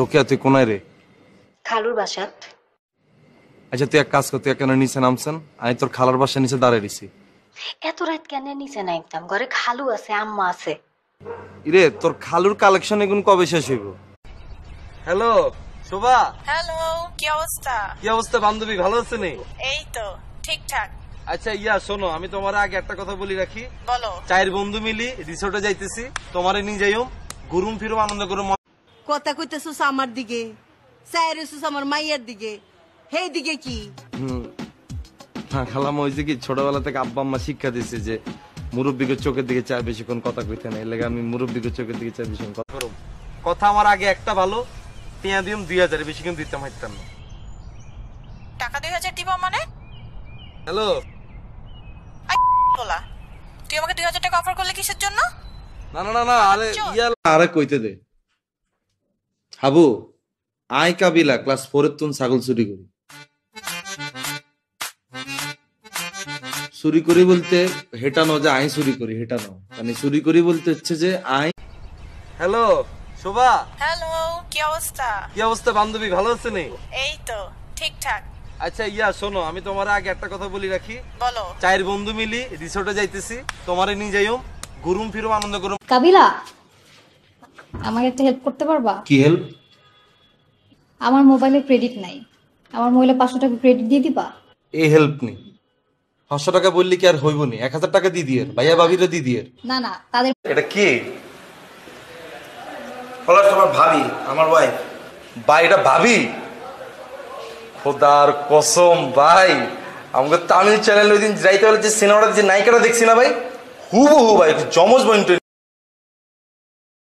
রোকিয়া তুই কোনায় রে খালুর বাসা আচ্ছা তুই এক কাজ কর তুই কেন নিচে নামছেন আমি তোর খালার বাসা নিচে দাঁড়িয়ে দিছি এত রাত কেন নিচে নামতাম ঘরে খালু আছে আম্মা আছে ইরে তোর খালুর কালেকশন এগুন কবে শেষ হইব হ্যালো শোভা হ্যালো কি অবস্থা কি অবস্থা বান্ধবী ভালো নি এই তো ঠিকঠাক আচ্ছা ইয়া শোনো আমি তোমার আগে একটা কথা বলি রাখি বলো চায়ের বন্ধু মিলি রিসোর্টে যাইতেছি তোমারে নিয়ে যাইও ঘুরুম ফিরুম আনন্দ করুম কথা কইতেছস আমার দিকে চাইরেছস আমার মাইয়ার দিকে হেই দিকে কি হ্যাঁ খালাম ওই যে কি ছোটবেলা থেকে আব্বা আম্মা শিক্ষা দিছে যে মুরব্বীকে চোখের দিকে চায় বেশিক্ষণ কথা কইতে না এলাকা আমি মুরব্বীকে চোখের দিকে চায় বেশিক্ষণ কথা করব কথা আমার আগে একটা ভালো তিয়া দিম দুই হাজার বেশিক্ষণ দিতে মাইতাম না টাকা দুই হাজার দিব মানে হ্যালো বলা তুই আমাকে দুই হাজার টাকা অফার করলে কিসের জন্য না না না না আরে ইয়ালা আরে কইতে দে হাবু আয় কাবিলা ক্লাস ফোরের তুন ছাগল চুরি করি চুরি করি বলতে হেটানো যে আই চুরি করি হেটানো মানে চুরি করি বলতে হচ্ছে যে আই হ্যালো শোভা হ্যালো কি অবস্থা কি অবস্থা বান্ধবী ভালো আছেন এই তো ঠিকঠাক আচ্ছা ইয়া শোনো আমি তোমার আগে একটা কথা বলি রাখি বলো চায়ের বন্ধু মিলি রিসোর্টে যাইতেছি তোমারে নিয়ে যাইও গুরুম ফিরুম আনন্দ করুম কাবিলা আমাকে একটা হেল্প করতে পারবা কি হেল্প আমার মোবাইলে ক্রেডিট নাই আমার মোবাইলে পাঁচশো টাকা ক্রেডিট দিয়ে দিবা এ হেল্প নেই পাঁচশো টাকা বললি কি আর হইব নি এক হাজার টাকা দিয়ে দিয়ে ভাইয়া ভাবিরে দিয়ে দিয়ে না না তাদের এটা কি ফলাস তোমার ভাবি আমার ওয়াইফ ভাই এটা ভাবি খোদার কসম ভাই আমাকে তামিল চ্যানেল ওই দিন যাইতে হলে যে সিনেমাটা যে নায়িকাটা দেখছি না ভাই হুবহু ভাই জমজ বইন্ট